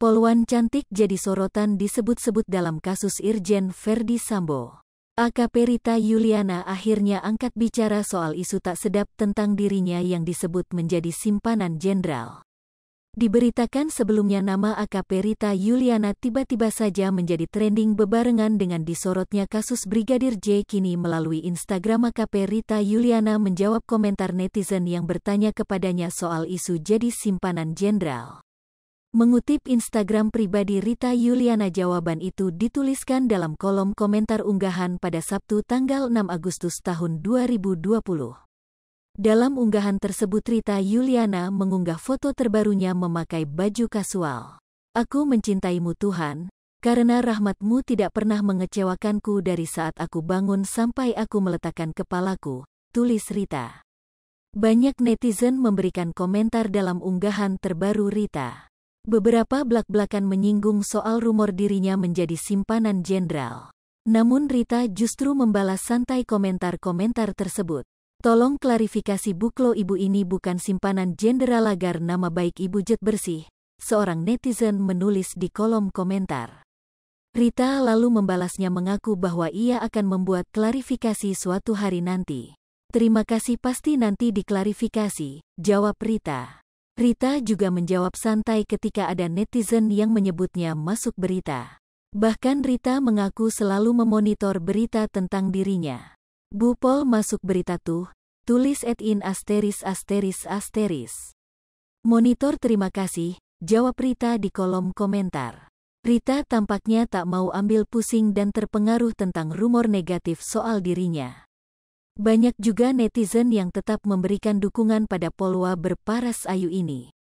Polwan cantik jadi sorotan disebut-sebut dalam kasus Irjen Ferdi Sambo. AKP Rita Yuliana akhirnya angkat bicara soal isu tak sedap tentang dirinya yang disebut menjadi simpanan jenderal. Diberitakan sebelumnya nama AKP Rita Yuliana tiba-tiba saja menjadi trending bebarengan dengan disorotnya kasus Brigadir J kini melalui Instagram AKP Rita Yuliana menjawab komentar netizen yang bertanya kepadanya soal isu jadi simpanan jenderal. Mengutip Instagram pribadi Rita Yuliana jawaban itu dituliskan dalam kolom komentar unggahan pada Sabtu tanggal 6 Agustus tahun 2020. Dalam unggahan tersebut Rita Yuliana mengunggah foto terbarunya memakai baju kasual. Aku mencintaimu Tuhan, karena rahmatmu tidak pernah mengecewakanku dari saat aku bangun sampai aku meletakkan kepalaku, tulis Rita. Banyak netizen memberikan komentar dalam unggahan terbaru Rita. Beberapa belak-belakan menyinggung soal rumor dirinya menjadi simpanan jenderal. Namun Rita justru membalas santai komentar-komentar tersebut. Tolong klarifikasi Buklo ibu ini bukan simpanan jenderal agar nama baik ibu jet bersih, seorang netizen menulis di kolom komentar. Rita lalu membalasnya mengaku bahwa ia akan membuat klarifikasi suatu hari nanti. Terima kasih pasti nanti diklarifikasi, jawab Rita. Rita juga menjawab santai ketika ada netizen yang menyebutnya masuk berita. Bahkan Rita mengaku selalu memonitor berita tentang dirinya. Bu Pol masuk berita tuh, tulis at in asteris asteris asteris. Monitor terima kasih, jawab Rita di kolom komentar. Rita tampaknya tak mau ambil pusing dan terpengaruh tentang rumor negatif soal dirinya. Banyak juga netizen yang tetap memberikan dukungan pada Polwa berparas ayu ini.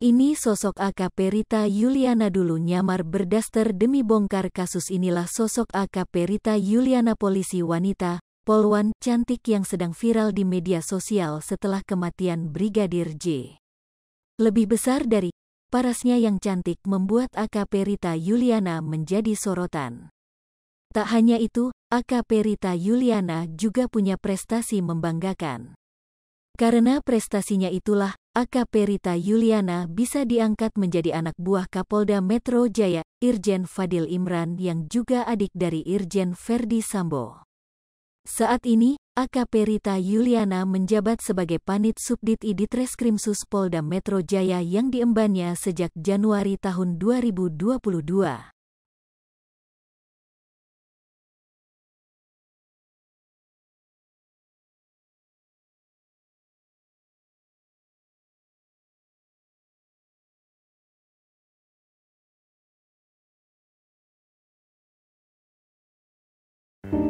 Ini sosok AKP Rita Yuliana dulu nyamar berdaster demi bongkar kasus inilah sosok AKP Rita Yuliana polisi wanita, Polwan cantik yang sedang viral di media sosial setelah kematian Brigadir J. Lebih besar dari parasnya yang cantik membuat AKP Rita Yuliana menjadi sorotan. Tak hanya itu, Aka Perita Yuliana juga punya prestasi membanggakan. Karena prestasinya itulah, Aka Perita Yuliana bisa diangkat menjadi anak buah Kapolda Metro Jaya, Irjen Fadil Imran yang juga adik dari Irjen Ferdi Sambo. Saat ini, Aka Perita Yuliana menjabat sebagai Panit Subdit Iditreskrimsus Polda Metro Jaya yang diembannya sejak Januari tahun 2022.